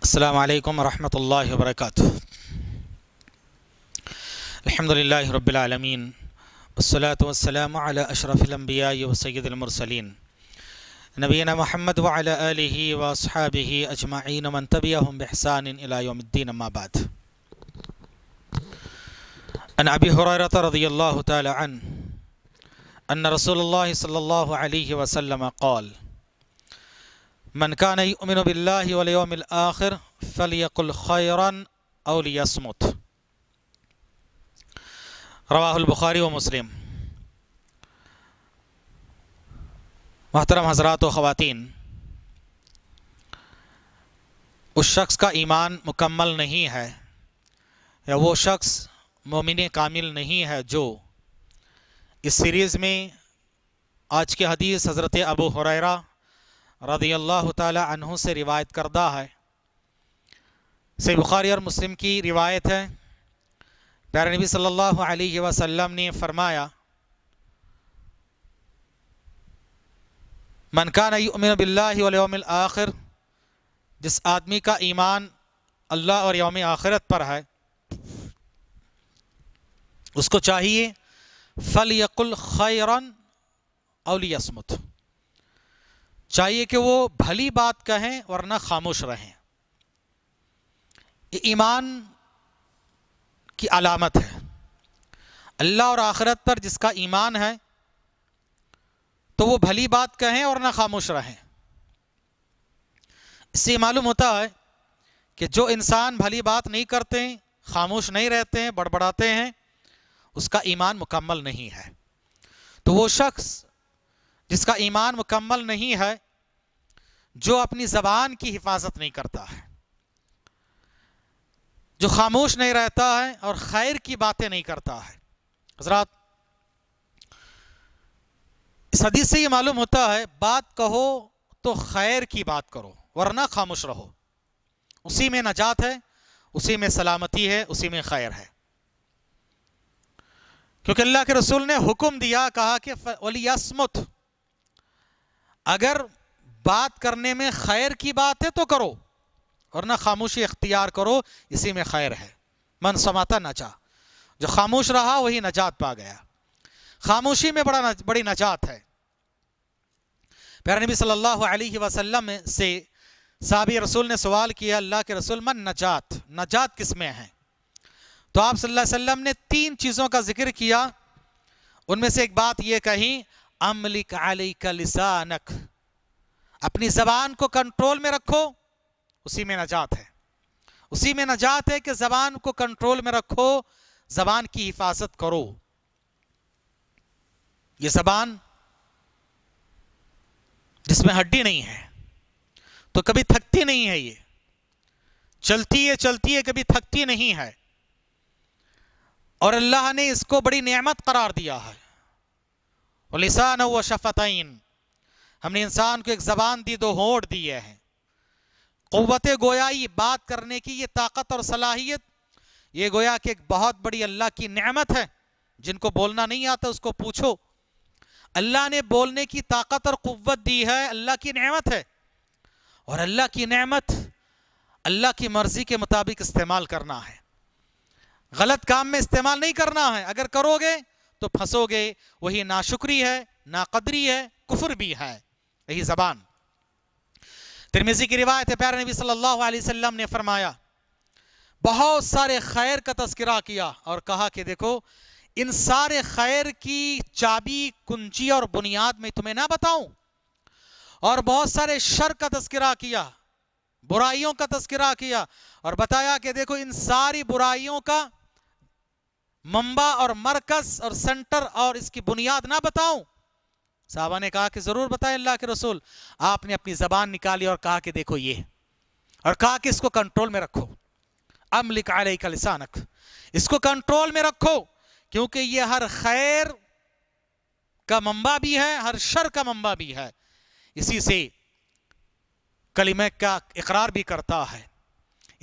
السلام عليكم ورحمة الله وبركاته الحمد لله رب العالمين والصلاة والسلام على أشرف الأنبياء وسيد المرسلين نبينا محمد وعلى آله وأصحابه أجمعين ومن تبعهم بإحسان إلى يوم الدين ما بعد عن أبي هريرة رضي الله تعالى عنه أن رسول الله صلى الله عليه وسلم قال मनका नमिन बिल्लामिलआखिर फ़लियकुलखैरन अलियसमत रवाहुलबुखारी व मुस्लिम महतरम हजरात व ख़वान उस शख्स का ईमान मुकम्मल नहीं है या वो शख्स मोमिन कामिल नहीं है जो इस सीरीज़ में आज के हदीस हज़रत अबू हुरैरा रदी अल्लाह तहों से रिवायत करदा है से बुखारी और मुस्लिम की रिवायत है प्यार नबी सल्लल्लाहु अलैहि वसल्लम ने फरमाया मनकान उमिन बिल्लामिल आखिर जिस आदमी का ईमान अल्लाह और योम आखिरत पर है उसको चाहिए फ़ल यकुल खैरन अलियसमत चाहिए कि वो भली बात कहें और ना खामोश रहें ईमान की अलामत है अल्लाह और आखरत पर जिसका ईमान है तो वो भली बात कहें और ना खामोश रहें इससे मालूम होता है कि जो इंसान भली बात नहीं करते खामोश नहीं रहते हैं बड़बड़ाते हैं उसका ईमान मुकम्मल नहीं है तो वो शख्स जिसका ईमान मुकम्मल नहीं है जो अपनी ज़बान की हिफाजत नहीं करता है जो खामोश नहीं रहता है और खैर की बातें नहीं करता है हजरात सदी से ये मालूम होता है बात कहो तो खैर की बात करो वरना खामोश रहो उसी में नजात है उसी में सलामती है उसी में खैर है क्योंकि अल्लाह के रसूल ने हुक्म दिया कहा कि वलीसमत अगर बात करने में खैर की बात है तो करो और ना खामोशी इख्तियार करो इसी में खैर है मन समाता नचा जो खामोश रहा वही नजात पा गया खामोशी में बड़ा नज, बड़ी नजात है प्यार नबी सल्लल्लाहु अलैहि वसल्लम से साबी रसूल ने सवाल किया अल्लाह के रसूल मन नजात नजात किस में है तो आप सल्लल्लाहु अलैहि वसल्लम ने तीन चीज़ों का जिक्र किया उनमें से एक बात यह कही अमलिक अली का लिसानक अपनी जबान को कंट्रोल में रखो उसी में नजात है उसी में नजात है कि जबान को कंट्रोल में रखो जबान की हिफाजत करो ये जबान जिसमें हड्डी नहीं है तो कभी थकती नहीं है ये चलती है चलती है कभी थकती नहीं है और अल्लाह ने इसको बड़ी नेमत करार दिया है और लिसान व शफ़तन हमने इंसान को एक ज़बान दी दो होंठ दिए हैं क़वत गोयाई बात करने की ये ताकत और सलाहियत ये गोया कि एक बहुत बड़ी अल्लाह की नेमत है जिनको बोलना नहीं आता उसको पूछो अल्लाह ने बोलने की ताकत और क़वत दी है अल्लाह की नेमत है और अल्लाह की नेमत अल्लाह की मर्ज़ी के मुताबिक इस्तेमाल करना है गलत काम में इस्तेमाल नहीं करना है अगर करोगे तो फंसोगे वही नाशुक्री है नाकदरी है कुफर भी है यही जबान तिरमिजी की रिवायत है प्यारे नबी सल्लल्लाहु अलैहि वसल्लम ने फरमाया बहुत सारे खैर का तस्करा किया और कहा कि देखो इन सारे खैर की चाबी कुंजी और बुनियाद में तुम्हें ना बताऊं और बहुत सारे शर का तस्करा किया बुराइयों का तस्करा किया और बताया कि देखो इन सारी बुराइयों का मंबा और मरकज और सेंटर और इसकी बुनियाद ना बताऊं साहबा ने कहा कि जरूर बताएं अल्लाह के रसूल आपने अपनी जबान निकाली और कहा कि देखो ये और कहा कि इसको कंट्रोल में रखो अमलिक का लिसानक इसको कंट्रोल में रखो क्योंकि ये हर खैर का मंबा भी है हर शर का मंबा भी है इसी से कलिमे का इकरार भी करता है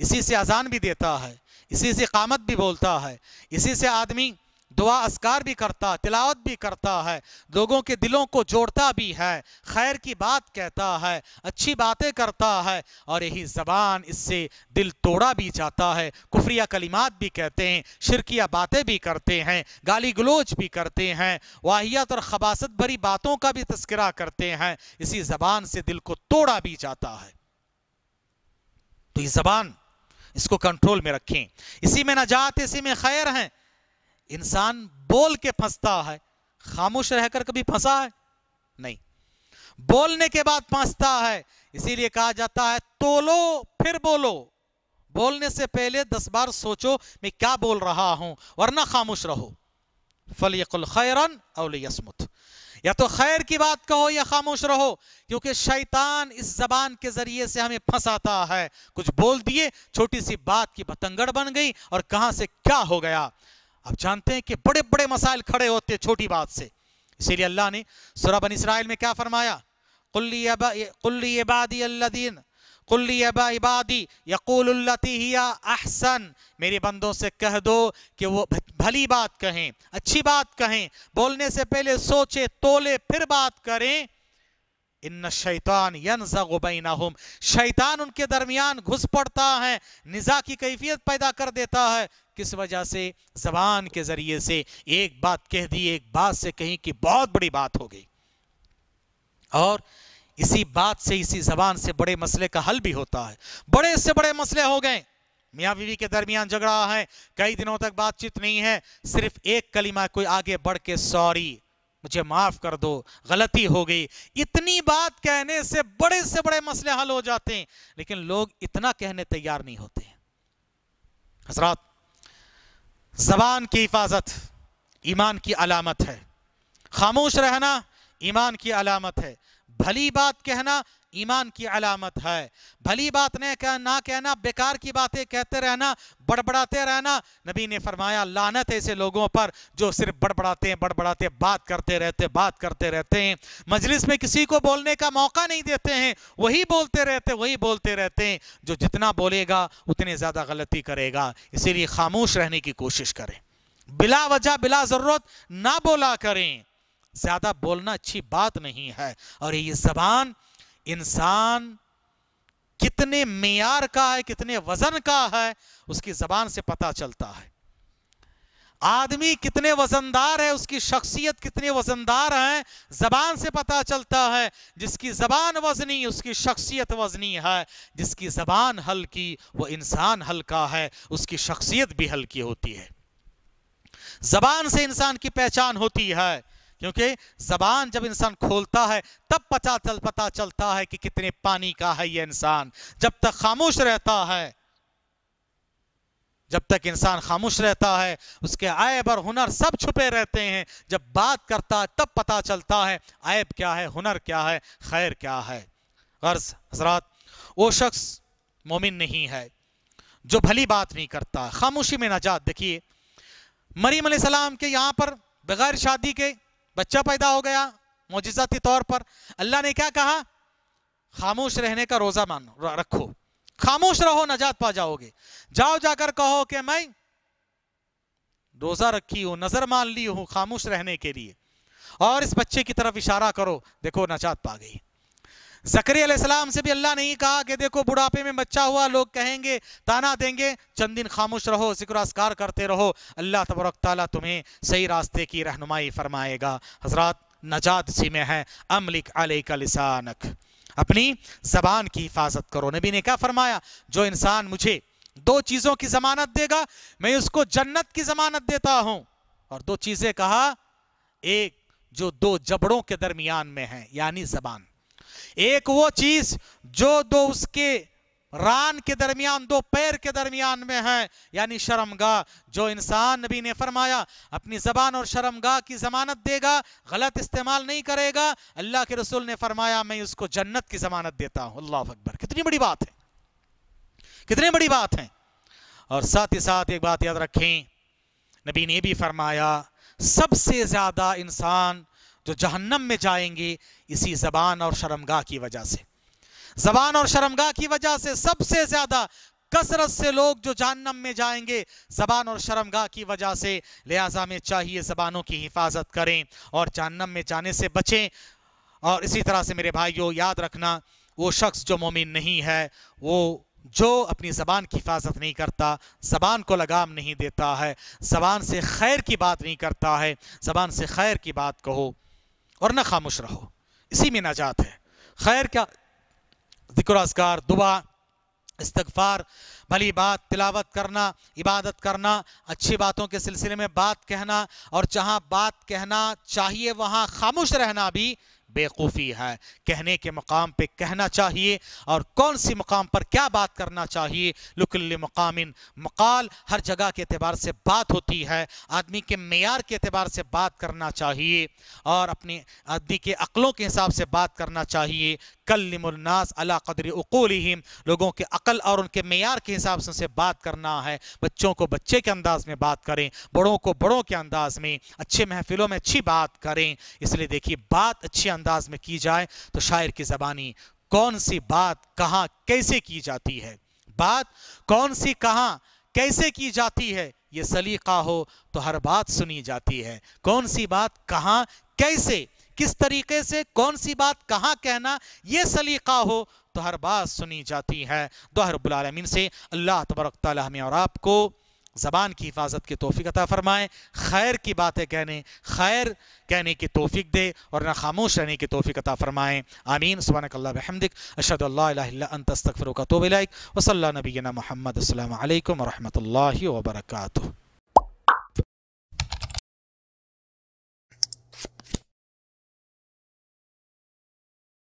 इसी से अजान भी देता है इसी से कामत भी बोलता है इसी से आदमी दुआ असकार भी करता तिलावत भी करता है लोगों के दिलों को जोड़ता भी है खैर की बात कहता है अच्छी बातें करता है और यही ज़बान इससे दिल तोड़ा भी जाता है कुफरिया कलिमात भी कहते हैं शिरकिया बातें भी करते हैं गाली गलोच भी करते हैं वाहियात और खबासत भरी बातों का भी तस्करा करते हैं इसी ज़बान से दिल को तोड़ा भी जाता है तो ये ज़बान इसको कंट्रोल में रखें इसी में नजात इसी में खैर है इंसान बोल के फंसता है खामोश रहकर कभी फंसा है नहीं बोलने के बाद फंसता है इसीलिए कहा जाता है तोलो फिर बोलो बोलने से पहले दस बार सोचो मैं क्या बोल रहा हूं वरना खामोश रहो फलियकुल खैरन अवलियसमुत या तो खैर की बात कहो या खामोश रहो क्योंकि शैतान इस जबान के जरिए से हमें फंसाता है कुछ बोल दिए छोटी सी बात की बतंगड़ बन गई और कहां से क्या हो गया आप जानते हैं कि बड़े बड़े मसाइल खड़े होते छोटी बात से इसीलिए अल्लाह ने सुरा बन इसराइल में क्या फरमाया कुल्ली कुल्ली बादी अल्लादीन कुल्लियबा अहसन मेरे बंदों से कह दो कि वो भली बात कहें अच्छी बात कहें बोलने से पहले सोचे तोले फिर बात करें इन शैतान यन जगुबैना शैतान उनके दरमियान घुस पड़ता है निज़ा की कैफियत पैदा कर देता है किस वजह से जबान के ज़रिए से एक बात कह दी एक बात से कहीं कि बहुत बड़ी बात हो गई और इसी बात से इसी जबान से बड़े मसले का हल भी होता है बड़े से बड़े मसले हो गए मियाँ बीवी के दरमियान झगड़ा है कई दिनों तक बातचीत नहीं है सिर्फ एक कलिमा कोई आगे बढ़ के सॉरी मुझे माफ कर दो गलती हो गई इतनी बात कहने से बड़े से बड़े मसले हल हो जाते हैं लेकिन लोग इतना कहने तैयार नहीं होते हजरात जबान की हिफाजत ईमान की अलामत है खामोश रहना ईमान की अलामत है भली बात कहना ईमान की अलामत है भली बात ने कह ना कहना बेकार की बातें कहते रहना बड़बड़ाते रहना नबी ने फरमाया लानत ऐसे लोगों पर जो सिर्फ बड़बड़ाते हैं बड़बड़ाते बात करते रहते बात करते रहते हैं मजलिस में किसी को बोलने का मौका नहीं देते हैं वही बोलते रहते वही बोलते रहते हैं जो जितना बोलेगा उतने ज़्यादा गलती करेगा इसीलिए खामोश रहने की कोशिश करें बिला वजह बिला ज़रूरत ना बोला करें ज़्यादा बोलना अच्छी बात नहीं है और ये जबान इंसान कितने मेयार का है कितने वज़न का है उसकी ज़बान से पता चलता है आदमी कितने वजनदार है उसकी शख्सियत कितने वजनदार है जबान से पता चलता है जिसकी जबान वजनी उसकी शख्सियत वजनी है जिसकी जबान हल्की वो इंसान हल्का है उसकी शख्सियत भी हल्की होती है जबान से इंसान की पहचान होती है क्योंकि जबान जब इंसान खोलता है तब पता चल पता चलता है कि कितने पानी का है ये इंसान जब तक खामोश रहता है जब तक इंसान खामोश रहता है उसके ऐब और हुनर सब छुपे रहते हैं जब बात करता है तब पता चलता है ऐब क्या है हुनर क्या है खैर क्या है गर्ज हजरात वो शख्स मोमिन नहीं है जो भली बात नहीं करता खामोशी में नजात देखिए मरीम सलाम के यहाँ पर बगैर शादी के बच्चा पैदा हो गया मोजिजाती तौर पर अल्लाह ने क्या कहा खामोश रहने का रोजा मानो रखो खामोश रहो नजात पा जाओगे जाओ जाकर कहो कि मैं रोजा रखी हूं नजर मान ली हूं खामोश रहने के लिए और इस बच्चे की तरफ इशारा करो देखो नजात पा गई जकरी सलाम से भी अल्लाह ने कहा कि देखो बुढ़ापे में बच्चा हुआ लोग कहेंगे ताना देंगे चंद दिन खामोश रहो जिक्रासकार करते रहो अल्लाह तबरक ताली तुम्हें सही रास्ते की रहनुमाई फरमाएगा हजरात नजात सी में है अमलिक अली लिसानक अपनी जबान की हिफाजत करो नबी ने क्या फरमाया जो इंसान मुझे दो चीज़ों की जमानत देगा मैं उसको जन्नत की जमानत देता हूं और दो चीज़ें कहा एक जो दो जबड़ों के दरमियान में है यानी जबान एक वो चीज जो दो उसके रान के दरमियान दो पैर के दरमियान में है यानी शर्मगाह जो इंसान नबी ने फरमाया अपनी जबान और शर्मगाह की जमानत देगा गलत इस्तेमाल नहीं करेगा अल्लाह के रसूल ने फरमाया मैं उसको जन्नत की जमानत देता हूं अल्लाह अकबर कितनी बड़ी बात है कितनी बड़ी बात है और साथ ही साथ एक बात याद रखें नबी ने भी फरमाया सबसे ज़्यादा इंसान जो तो जहन्नम में जाएंगे इसी ज़बान और शर्मगा की वजह से ज़बान और शर्मगा की वजह से सबसे ज़्यादा कसरत से लोग जो जहन्नम में जाएंगे ज़बान और शर्मगा की वजह से लिहाजा में चाहिए ज़बानों की हिफाजत करें और जहन्नम में जाने से बचें और इसी तरह से मेरे भाइयों याद रखना वो शख्स जो मोमिन नहीं है वो जो अपनी ज़बान की हिफाजत नहीं करता ज़बान को लगाम नहीं देता है ज़बान से खैर की बात नहीं करता है ज़बान से खैर की बात कहो और ना खामोश रहो इसी में नाजात है खैर क्या जिक्र असगार दुआ इस्तगफार भली बात तिलावत करना इबादत करना अच्छी बातों के सिलसिले में बात कहना और जहां बात कहना चाहिए वहां खामोश रहना भी बेवकूफ़ी है कहने के मकाम पे कहना चाहिए और कौन सी मकाम पर क्या बात करना चाहिए लुकल मकामिन मकाल हर जगह के अतबार से बात होती है आदमी के मैार के अतबार से बात करना चाहिए और अपने आदमी के अक़लों के हिसाब से बात करना चाहिए वकलमनास अला कदर अकूलम लोगों के अकल और उनके मैार के हिसाब से उनसे बात करना है बच्चों को बच्चे के अंदाज में बात करें बड़ों को बड़ों के अंदाज में अच्छे महफिलों में अच्छी बात करें इसलिए देखिए बात अच्छे अंदाज में की जाए तो शायर की ज़बानी कौन सी बात कहाँ कैसे की जाती है बात कौन सी कहाँ कैसे की जाती है ये सलीका हो तो हर बात सुनी जाती है कौन सी बात कहाँ कैसे किस तरीके से कौन सी बात कहाँ कहना ये सलीका हो तो हर बात सुनी जाती है दुआ से अल्लाह तबरक हमें और आपको ज़बान की हिफाजत की तोफ़ी अता फ़रमाए खैर की बातें कहने खैर कहने की तोफ़ी दे और ना खामोश रहने की तोफ़ी अता फ़रमाएँ आमीन सुबहानकल्लाहमदिक अशदल्लास्तफ़र का तो वसल नबीना महमद वरम्ह वर्का